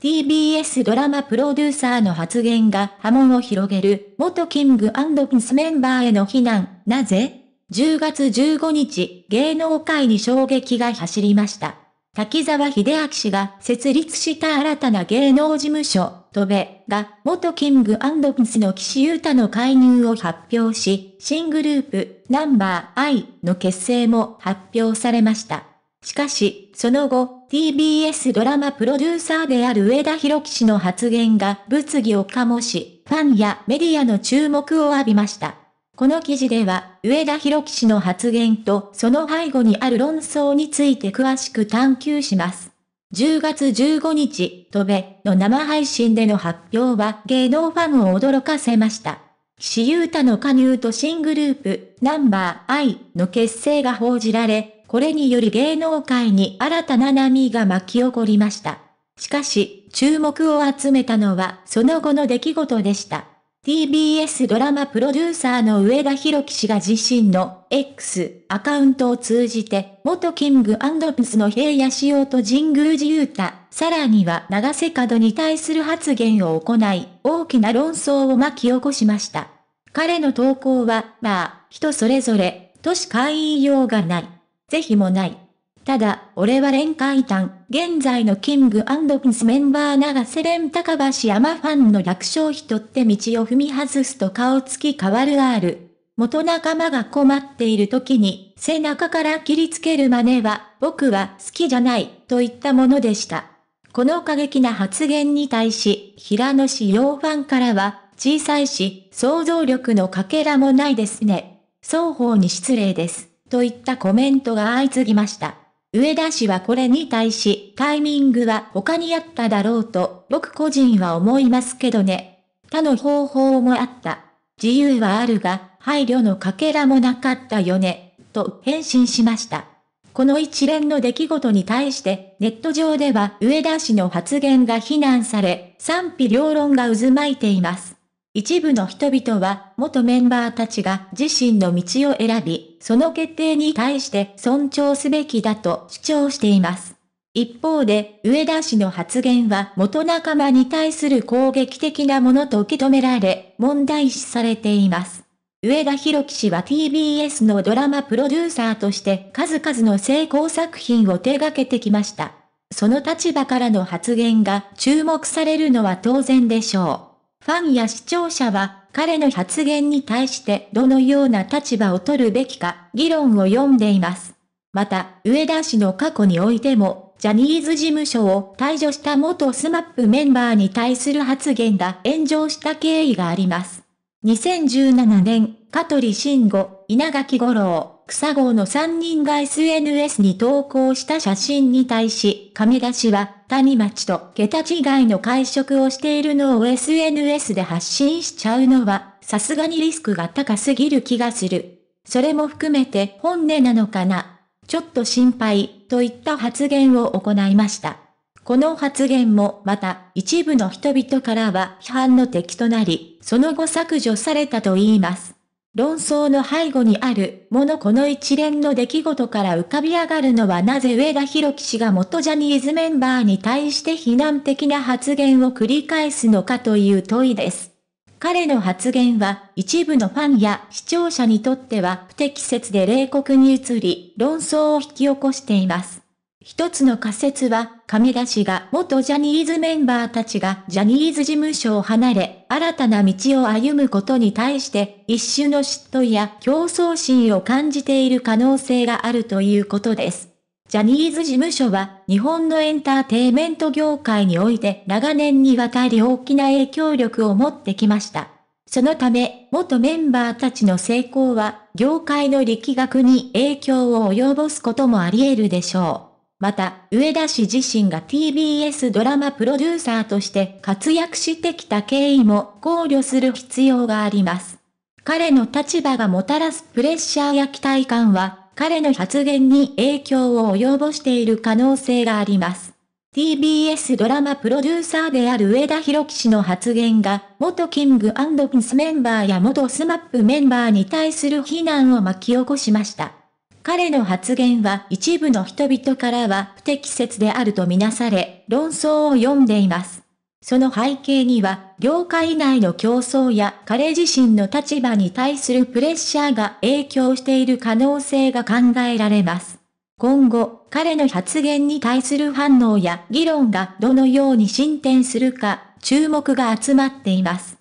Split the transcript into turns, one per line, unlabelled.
TBS ドラマプロデューサーの発言が波紋を広げる、元キングピンスメンバーへの非難、なぜ ?10 月15日、芸能界に衝撃が走りました。滝沢秀明氏が設立した新たな芸能事務所、トベが、元キングピンスの岸優太の介入を発表し、新グループ、ナンバー I の結成も発表されました。しかし、その後、TBS ドラマプロデューサーである上田博樹氏の発言が物議を醸し、ファンやメディアの注目を浴びました。この記事では、上田博樹氏の発言とその背後にある論争について詳しく探求します。10月15日、戸部の生配信での発表は芸能ファンを驚かせました。岸優太の加入と新グループ、ナンバー I の結成が報じられ、これにより芸能界に新たな波が巻き起こりました。しかし、注目を集めたのはその後の出来事でした。TBS ドラマプロデューサーの上田博樹氏が自身の X アカウントを通じて、元キングピスの平野仕様と神宮寺雄太、さらには長瀬角に対する発言を行い、大きな論争を巻き起こしました。彼の投稿は、まあ、人それぞれ、としか言いようがない。是非もない。ただ、俺は連海丹、現在のキングピンスメンバー長瀬廉高橋山ファンの楽勝人って道を踏み外すと顔つき変わるある。元仲間が困っている時に背中から切りつける真似は僕は好きじゃないといったものでした。この過激な発言に対し平野志陽ファンからは小さいし想像力のかけらもないですね。双方に失礼です。といったコメントが相次ぎました。上田氏はこれに対し、タイミングは他にあっただろうと、僕個人は思いますけどね。他の方法もあった。自由はあるが、配慮のかけらもなかったよね、と返信しました。この一連の出来事に対して、ネット上では上田氏の発言が非難され、賛否両論が渦巻いています。一部の人々は、元メンバーたちが自身の道を選び、その決定に対して尊重すべきだと主張しています。一方で、上田氏の発言は元仲間に対する攻撃的なものと受け止められ、問題視されています。上田博樹氏は TBS のドラマプロデューサーとして数々の成功作品を手掛けてきました。その立場からの発言が注目されるのは当然でしょう。ファンや視聴者は彼の発言に対してどのような立場を取るべきか、議論を読んでいます。また、上田氏の過去においても、ジャニーズ事務所を退場した元スマップメンバーに対する発言が炎上した経緯があります。2017年、香取慎吾、稲垣五郎。草号の3人が SNS に投稿した写真に対し、亀田氏は、谷町と桁違いの会食をしているのを SNS で発信しちゃうのは、さすがにリスクが高すぎる気がする。それも含めて本音なのかな。ちょっと心配、といった発言を行いました。この発言もまた一部の人々からは批判の敵となり、その後削除されたと言います。論争の背後にあるものこの一連の出来事から浮かび上がるのはなぜ上田博樹氏が元ジャニーズメンバーに対して非難的な発言を繰り返すのかという問いです。彼の発言は一部のファンや視聴者にとっては不適切で冷酷に移り論争を引き起こしています。一つの仮説は亀田氏が元ジャニーズメンバーたちがジャニーズ事務所を離れ、新たな道を歩むことに対して、一種の嫉妬や競争心を感じている可能性があるということです。ジャニーズ事務所は日本のエンターテイメント業界において長年にわたり大きな影響力を持ってきました。そのため、元メンバーたちの成功は業界の力学に影響を及ぼすこともあり得るでしょう。また、上田氏自身が TBS ドラマプロデューサーとして活躍してきた経緯も考慮する必要があります。彼の立場がもたらすプレッシャーや期待感は、彼の発言に影響を及ぼしている可能性があります。TBS ドラマプロデューサーである上田博樹氏の発言が、元キングアンスメンバーや元スマップメンバーに対する非難を巻き起こしました。彼の発言は一部の人々からは不適切であるとみなされ、論争を読んでいます。その背景には、業界内の競争や彼自身の立場に対するプレッシャーが影響している可能性が考えられます。今後、彼の発言に対する反応や議論がどのように進展するか、注目が集まっています。